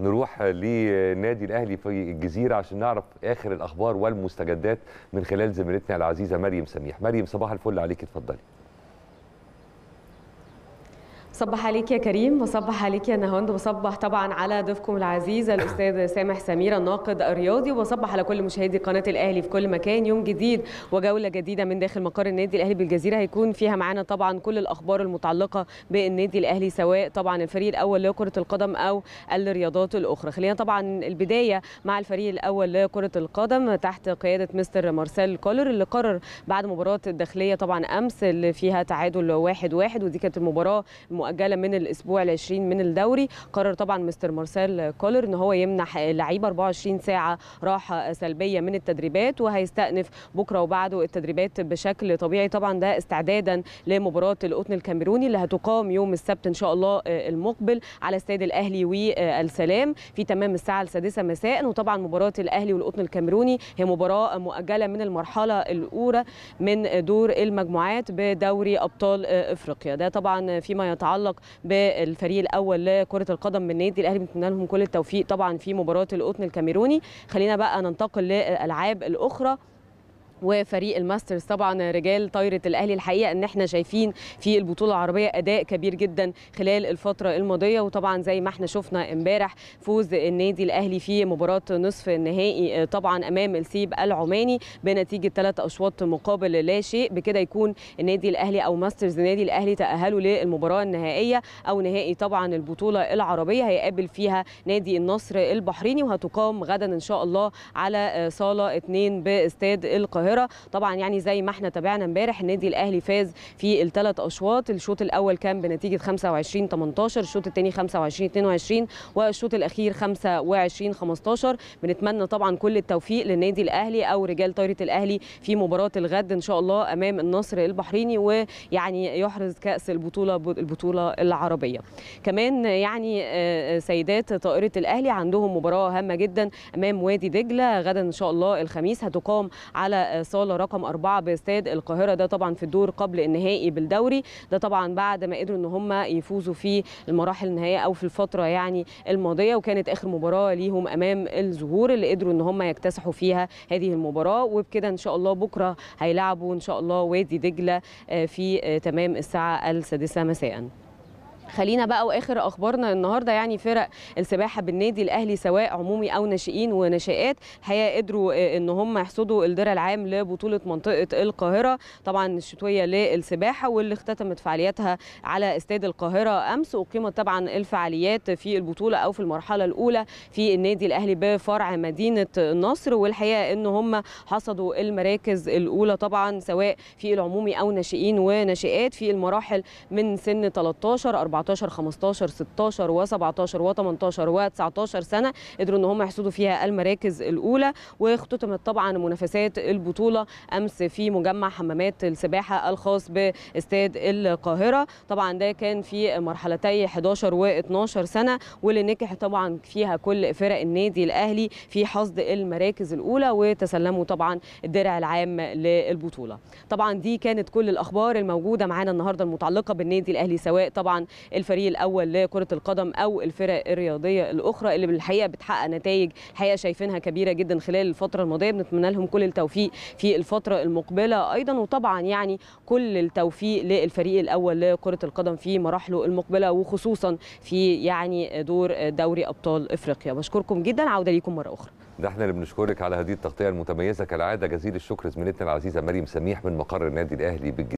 نروح لنادي الاهلي في الجزيره عشان نعرف اخر الاخبار والمستجدات من خلال زميلتنا العزيزه مريم سميح مريم صباح الفل عليك اتفضلي صبح عليك يا كريم وصبح عليك يا نهاوند وصبح طبعا على ضيفكم العزيز الاستاذ سامح سمير الناقد الرياضي وصبح على كل مشاهدي قناه الاهلي في كل مكان يوم جديد وجوله جديده من داخل مقر النادي الاهلي بالجزيره هيكون فيها معانا طبعا كل الاخبار المتعلقه بالنادي الاهلي سواء طبعا الفريق الاول لكره القدم او الرياضات الاخرى خلينا طبعا البدايه مع الفريق الاول لكره القدم تحت قياده مستر مارسيل كولر اللي قرر بعد مباراه الداخليه طبعا امس اللي فيها تعادل واحد واحد ودي كانت المباراه مؤجله من الاسبوع ال 20 من الدوري قرر طبعا مستر مارسيل كولر ان هو يمنح اللعيبه 24 ساعه راحه سلبيه من التدريبات وهيستأنف بكره وبعده التدريبات بشكل طبيعي طبعا ده استعدادا لمباراه القطن الكاميروني اللي هتقام يوم السبت ان شاء الله آه، المقبل على استاد الاهلي والسلام في تمام الساعه السادسه مساء وطبعا مباراه الاهلي والقطن الكاميروني هي مباراه مؤجله من المرحله الاولى من دور المجموعات بدوري ابطال آه، افريقيا ده طبعا فيما يتعلق يتعلق بالفريق الاول لكره القدم من النادي الاهلي بنتمنى لهم كل التوفيق طبعا في مباراه القطن الكاميروني خلينا بقى ننتقل للالعاب الاخرى وفريق الماسترز طبعا رجال طايره الاهلي الحقيقه ان احنا شايفين في البطوله العربيه اداء كبير جدا خلال الفتره الماضيه وطبعا زي ما احنا شفنا امبارح فوز النادي الاهلي في مباراه نصف النهائي آه، طبعا امام السيب العماني بنتيجه ثلاث اشواط مقابل لا شيء بكده يكون النادي الاهلي او ماسترز النادي الاهلي تاهلوا للمباراه النهائيه او نهائي طبعا البطوله العربيه هيقابل فيها نادي النصر البحريني وهتقام غدا ان شاء الله على آه، صاله 2 باستاد القاهره القاهره طبعا يعني زي ما احنا تابعنا امبارح النادي الاهلي فاز في الثلاث اشواط الشوط الاول كان بنتيجه 25 18 الشوط الثاني 25 22 والشوط الاخير 25 15 بنتمنى طبعا كل التوفيق للنادي الاهلي او رجال طايره الاهلي في مباراه الغد ان شاء الله امام النصر البحريني ويعني يحرز كاس البطوله البطوله العربيه كمان يعني آه، سيدات طائره الاهلي عندهم مباراه هامه جدا امام وادي دجله غدا ان شاء الله الخميس هتقام على صاله رقم أربعة باستاد القاهره ده طبعا في الدور قبل النهائي بالدوري ده طبعا بعد ما قدروا ان هم يفوزوا في المراحل النهائيه او في الفتره يعني الماضيه وكانت اخر مباراه ليهم امام الزهور اللي قدروا ان هم يكتسحوا فيها هذه المباراه وبكده ان شاء الله بكره هيلعبوا ان شاء الله وادي دجله آه، في آه، تمام الساعه السادسه مساء خلينا بقى واخر اخبارنا النهارده يعني فرق السباحه بالنادي الاهلي سواء عمومي او ناشئين وناشئات الحقيقه قدروا آه، ان هم يحصدوا الدرع العام لبطوله منطقه القاهره طبعا الشتويه للسباحه واللي اختتمت فعالياتها على استاد القاهره امس وقيمت طبعا الفعاليات في البطوله او في المرحله الاولى في النادي الاهلي بفرع مدينه النصر والحقيقه ان هم حصدوا المراكز الاولى طبعا سواء في العمومي او ناشئين وناشئات في المراحل من سن 13 14 14 15 16 و17 و18 و19 سنه قدروا ان هم يحصدوا فيها المراكز الاولى واختتمت طبعا منافسات البطوله امس في مجمع حمامات السباحه الخاص باستاد القاهره طبعا ده كان في مرحلتي 11 و12 سنه واللي نجح طبعا فيها كل فرق النادي الاهلي في حصد المراكز الاولى وتسلموا طبعا الدرع العام للبطوله طبعا دي كانت كل الاخبار الموجوده معانا النهارده المتعلقه بالنادي الاهلي سواء طبعا الفريق الاول لكره القدم او الفرق الرياضيه الاخرى اللي بالحقيقه بتحقق نتائج الحقيقه شايفينها كبيره جدا خلال الفتره الماضيه بنتمنى لهم كل التوفيق في الفتره المقبله ايضا وطبعا يعني كل التوفيق للفريق الاول لكره القدم في مراحله المقبله وخصوصا في يعني دور دوري ابطال افريقيا بشكركم جدا عوده ليكم مره اخرى ده احنا اللي بنشكرك على هذه التغطيه المتميزه كالعاده جزيل الشكر زميلتنا العزيزه مريم سميح من مقر النادي الاهلي بالجزيره